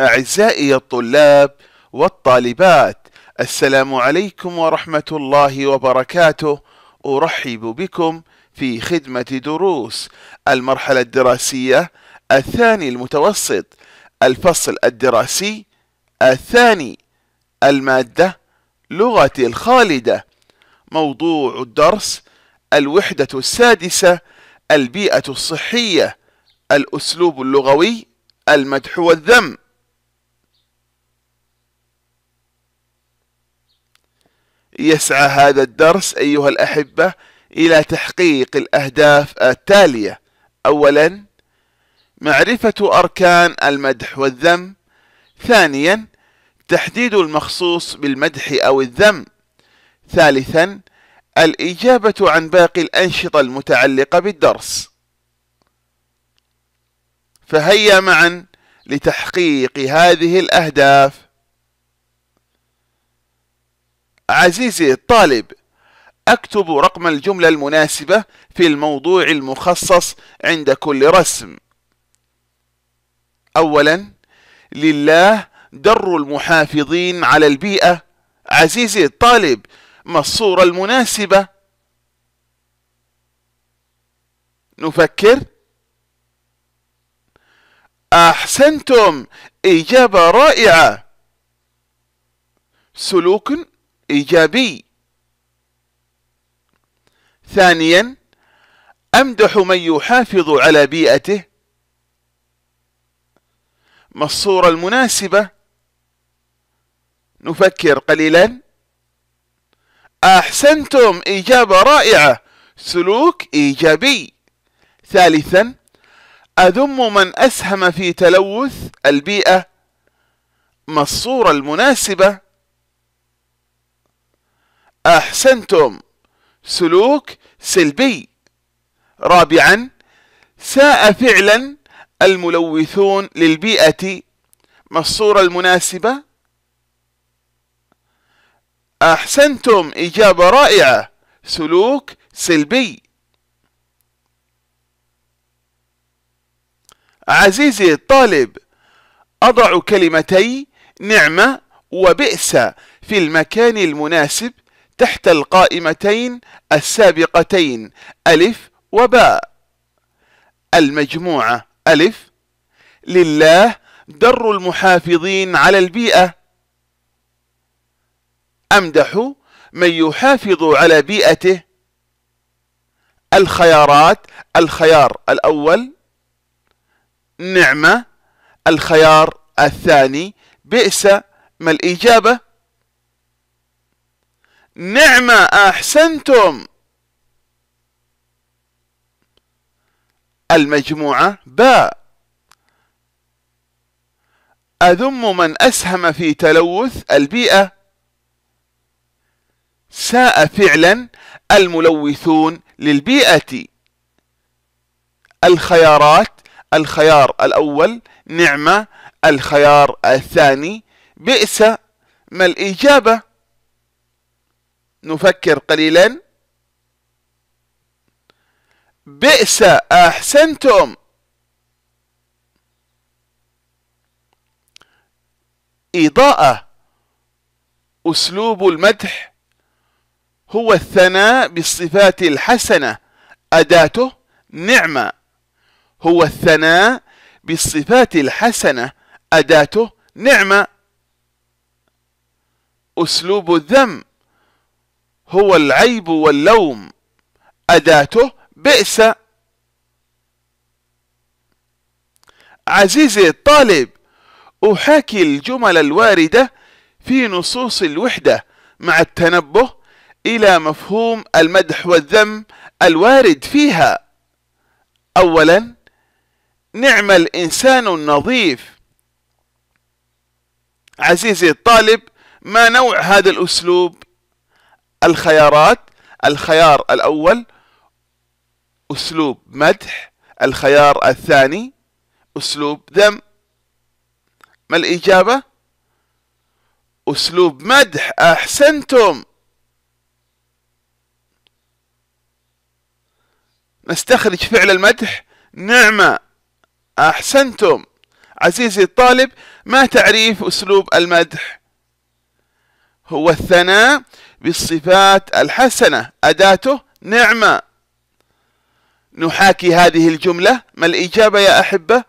أعزائي الطلاب والطالبات السلام عليكم ورحمة الله وبركاته أرحب بكم في خدمة دروس المرحلة الدراسية الثاني المتوسط الفصل الدراسي الثاني المادة لغة الخالدة موضوع الدرس الوحدة السادسة البيئة الصحية الأسلوب اللغوي المدح والذم يسعى هذا الدرس أيها الأحبة إلى تحقيق الأهداف التالية أولا معرفة أركان المدح والذم ثانيا تحديد المخصوص بالمدح أو الذم ثالثا الإجابة عن باقي الأنشطة المتعلقة بالدرس فهيا معا لتحقيق هذه الأهداف عزيزي الطالب اكتب رقم الجملة المناسبة في الموضوع المخصص عند كل رسم اولا لله در المحافظين على البيئة عزيزي الطالب ما الصورة المناسبة نفكر احسنتم اجابة رائعة سلوك إيجابي ثانيا أمدح من يحافظ على بيئته ما الصورة المناسبة نفكر قليلا أحسنتم إجابة رائعة سلوك إيجابي ثالثا أذم من أسهم في تلوث البيئة ما الصورة المناسبة أحسنتم سلوك سلبي رابعا ساء فعلا الملوثون للبيئة ما الصورة المناسبة أحسنتم إجابة رائعة سلوك سلبي عزيزي الطالب أضع كلمتي نعمة وبئس في المكان المناسب تحت القائمتين السابقتين ألف وباء المجموعة ألف لله در المحافظين على البيئة أمدح من يحافظ على بيئته الخيارات الخيار الأول نعمة الخيار الثاني بئس ما الإجابة نعم أحسنتم المجموعة باء أذم من أسهم في تلوث البيئة ساء فعلا الملوثون للبيئة الخيارات الخيار الأول نعمة الخيار الثاني بئس ما الإجابة نفكر قليلا بئس أحسنتم إضاءة أسلوب المدح هو الثناء بالصفات الحسنة أداته نعمة هو الثناء بالصفات الحسنة أداته نعمة أسلوب الذم هو العيب واللوم أداته بئس عزيزي الطالب أحاكي الجمل الواردة في نصوص الوحدة مع التنبه إلى مفهوم المدح والذم الوارد فيها أولا نعم الإنسان النظيف عزيزي الطالب ما نوع هذا الأسلوب الخيارات الخيار الأول أسلوب مدح الخيار الثاني أسلوب ذم ما الإجابة؟ أسلوب مدح أحسنتم نستخرج فعل المدح نعمة أحسنتم عزيزي الطالب ما تعريف أسلوب المدح؟ هو الثناء بالصفات الحسنة أداته نعمة نحاكي هذه الجملة ما الإجابة يا أحبة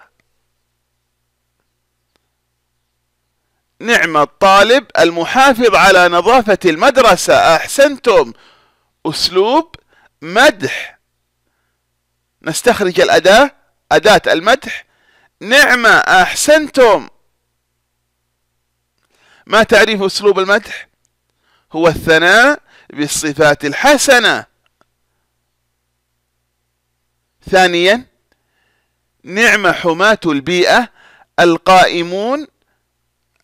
نعمة الطالب المحافظ على نظافة المدرسة أحسنتم أسلوب مدح نستخرج الأداة أداة المدح نعمة أحسنتم ما تعريف أسلوب المدح هو الثناء بالصفات الحسنة ثانيا نعم حماة البيئة القائمون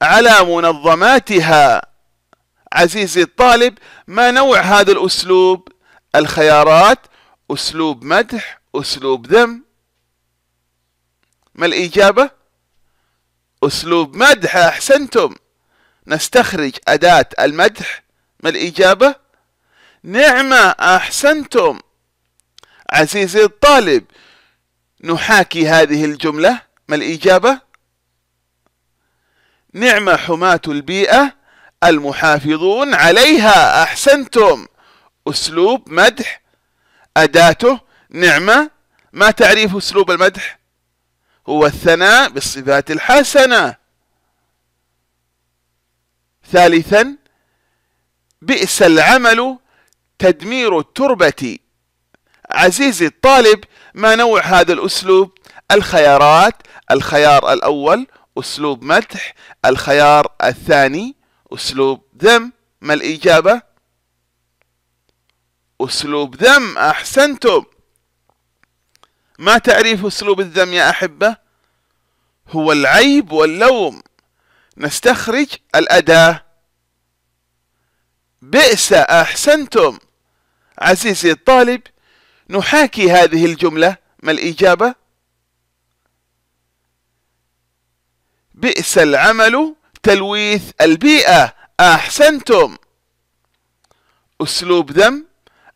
على منظماتها عزيزي الطالب ما نوع هذا الأسلوب الخيارات أسلوب مدح أسلوب ذم ما الإجابة أسلوب مدح أحسنتم نستخرج أداة المدح ما الإجابة؟ نعمة أحسنتم عزيزي الطالب نحاكي هذه الجملة ما الإجابة؟ نعمة حماة البيئة المحافظون عليها أحسنتم أسلوب مدح أداته نعمة ما تعريف أسلوب المدح؟ هو الثناء بالصفات الحسنة ثالثا بئس العمل تدمير التربة عزيزي الطالب ما نوع هذا الأسلوب الخيارات الخيار الأول أسلوب مدح الخيار الثاني أسلوب ذم ما الإجابة أسلوب ذم أحسنتم ما تعريف أسلوب الذم يا أحبة هو العيب واللوم نستخرج الأداة بئس أحسنتم عزيزي الطالب نحاكي هذه الجملة ما الإجابة؟ بئس العمل تلويث البيئة أحسنتم أسلوب ذم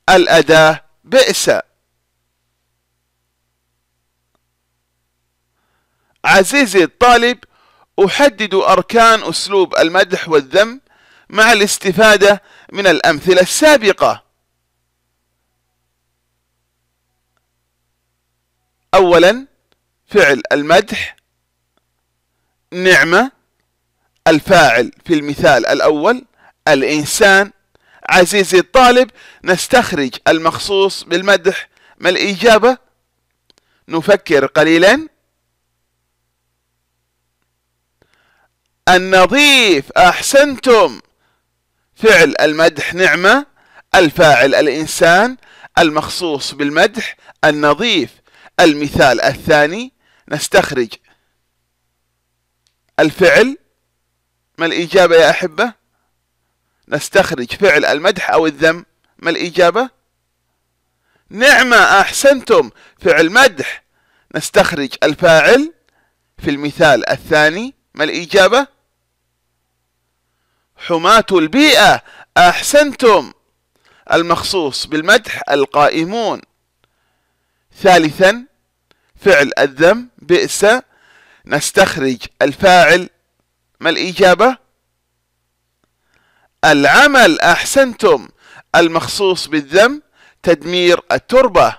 الأداة بئس عزيزي الطالب أحدد أركان أسلوب المدح والذم مع الاستفادة من الأمثلة السابقة أولا فعل المدح نعمة الفاعل في المثال الأول الإنسان عزيزي الطالب نستخرج المخصوص بالمدح ما الإجابة نفكر قليلا النظيف أحسنتم فعل المدح نعمة الفاعل الإنسان المخصوص بالمدح النظيف المثال الثاني نستخرج الفعل ما الإجابة يا أحبة نستخرج فعل المدح أو الذم ما الإجابة نعمة أحسنتم فعل مدح نستخرج الفاعل في المثال الثاني ما الإجابة حماة البيئة أحسنتم المخصوص بالمدح القائمون ثالثا فعل الذم بئس نستخرج الفاعل ما الإجابة؟ العمل أحسنتم المخصوص بالذم تدمير التربة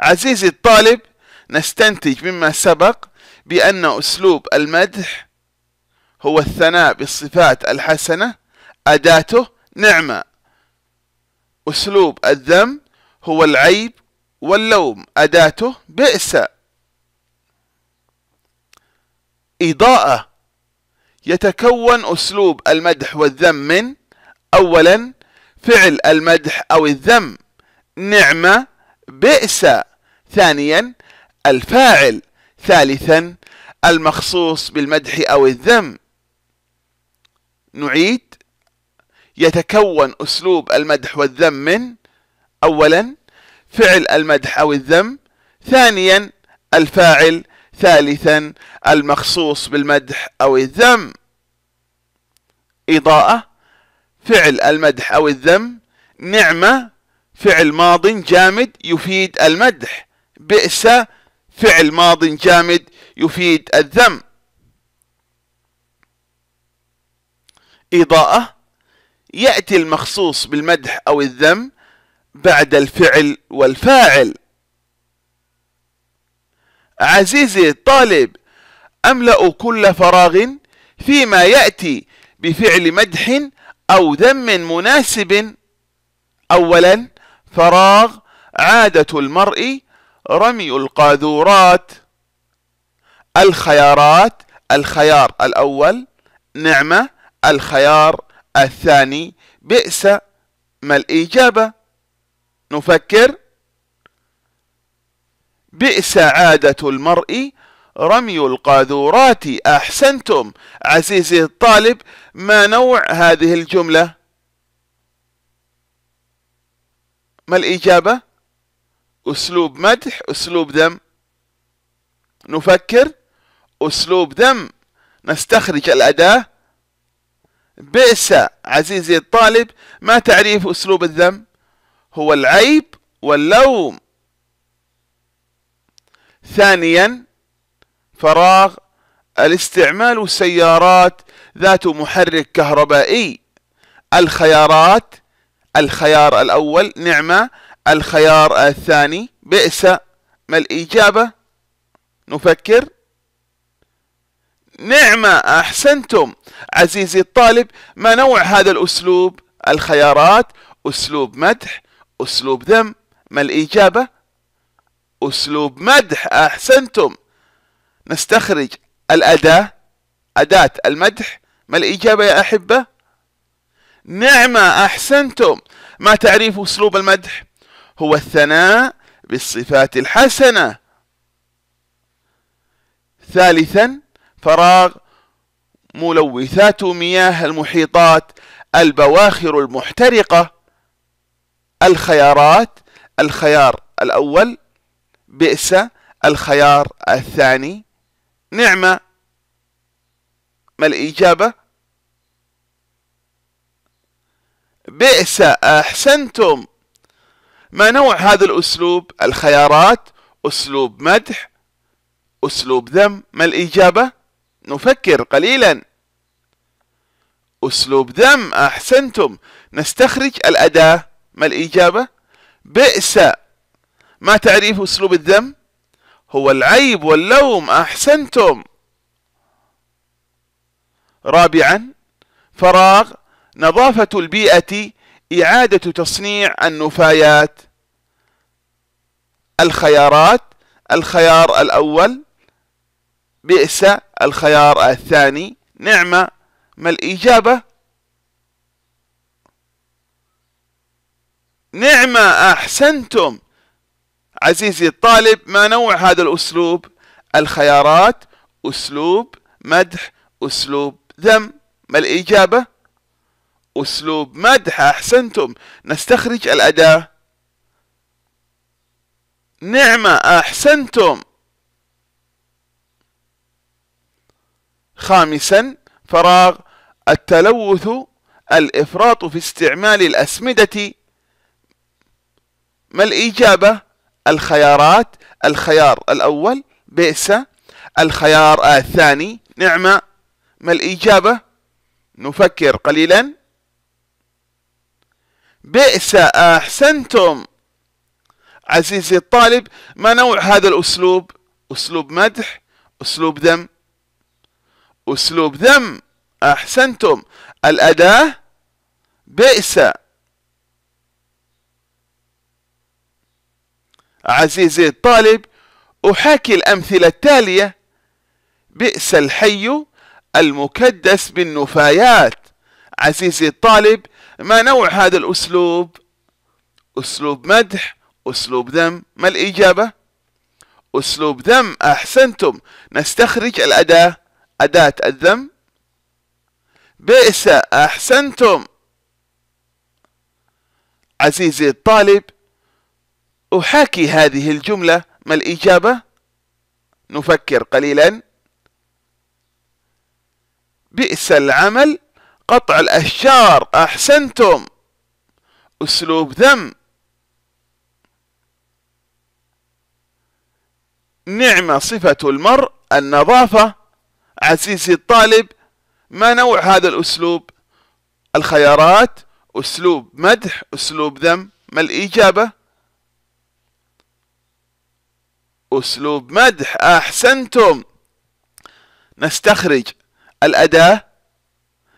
عزيزي الطالب نستنتج مما سبق بأن أسلوب المدح هو الثناء بالصفات الحسنة أداته نعمة أسلوب الذم هو العيب واللوم أداته بئس إضاءة يتكون أسلوب المدح والذم من أولا فعل المدح أو الذم نعمة بئس ثانيا الفاعل ثالثا المخصوص بالمدح أو الذم نعيد يتكون أسلوب المدح والذم من أولا فعل المدح أو الذم ثانيا الفاعل ثالثا المخصوص بالمدح أو الذم إضاءة فعل المدح أو الذم نعمة فعل ماض جامد يفيد المدح بئس فعل ماض جامد يفيد الذم إضاءة يأتي المخصوص بالمدح أو الذم بعد الفعل والفاعل عزيزي الطالب أملأ كل فراغ فيما يأتي بفعل مدح أو ذم مناسب أولا فراغ عادة المرء رمي القاذورات الخيارات الخيار الأول نعمة الخيار الثاني بئس ما الإجابة نفكر بئس عادة المرء رمي القاذورات أحسنتم عزيزي الطالب ما نوع هذه الجملة ما الإجابة أسلوب مدح أسلوب دم نفكر أسلوب دم نستخرج الأداة بئس عزيزي الطالب ما تعريف أسلوب الذم هو العيب واللوم ثانيا فراغ الاستعمال السيارات ذات محرك كهربائي الخيارات الخيار الأول نعمة الخيار الثاني بئس ما الإجابة نفكر نعمة أحسنتم عزيزي الطالب ما نوع هذا الأسلوب الخيارات أسلوب مدح أسلوب ذم ما الإجابة أسلوب مدح أحسنتم نستخرج الأداة أداة المدح ما الإجابة يا أحبة نعمة أحسنتم ما تعريف أسلوب المدح هو الثناء بالصفات الحسنة ثالثا فراغ ملوثات مياه المحيطات البواخر المحترقة الخيارات الخيار الأول بئس الخيار الثاني نعمة ما الإجابة؟ بئس أحسنتم ما نوع هذا الأسلوب؟ الخيارات أسلوب مدح أسلوب ذم ما الإجابة؟ نفكر قليلا أسلوب ذم أحسنتم نستخرج الأداة ما الإجابة بئس ما تعريف أسلوب الذم هو العيب واللوم أحسنتم رابعا فراغ نظافة البيئة إعادة تصنيع النفايات الخيارات الخيار الأول بئس الخيار الثاني نعمة ما الإجابة نعمة أحسنتم عزيزي الطالب ما نوع هذا الأسلوب الخيارات أسلوب مدح أسلوب ذم ما الإجابة أسلوب مدح أحسنتم نستخرج الأداة نعمة أحسنتم خامسا فراغ التلوث الإفراط في استعمال الأسمدة ما الإجابة الخيارات الخيار الأول بئس الخيار الثاني نعمة ما الإجابة نفكر قليلا بئس أحسنتم عزيزي الطالب ما نوع هذا الأسلوب أسلوب مدح أسلوب ذم أسلوب ذم أحسنتم الأداة بئس عزيزي الطالب أحاكي الأمثلة التالية بئس الحي المكدس بالنفايات عزيزي الطالب ما نوع هذا الأسلوب أسلوب مدح أسلوب ذم ما الإجابة أسلوب ذم أحسنتم نستخرج الأداة أداة الذم بئس أحسنتم عزيزي الطالب أحاكي هذه الجملة ما الإجابة؟ نفكر قليلا بئس العمل قطع الأشجار أحسنتم أسلوب ذم نعمة صفة المرء النظافة عسيسي الطالب ما نوع هذا الأسلوب الخيارات أسلوب مدح أسلوب ذم ما الإجابة أسلوب مدح أحسنتم نستخرج الأداة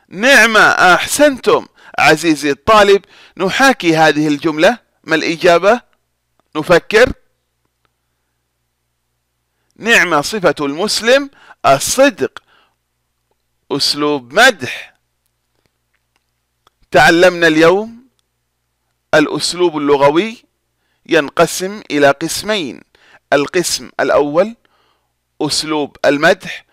نعمة أحسنتم عزيزي الطالب نحاكي هذه الجملة ما الإجابة نفكر نعمة صفة المسلم الصدق أسلوب مدح تعلمنا اليوم الأسلوب اللغوي ينقسم إلى قسمين القسم الأول أسلوب المدح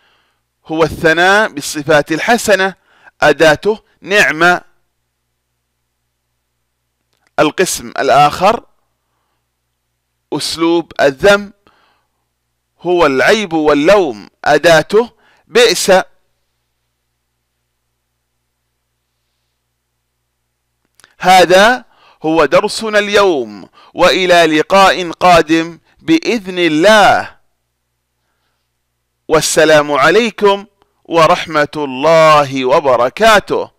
هو الثناء بالصفات الحسنة أداته نعمة القسم الآخر أسلوب الذم هو العيب واللوم أداته بئس هذا هو درسنا اليوم والى لقاء قادم باذن الله والسلام عليكم ورحمه الله وبركاته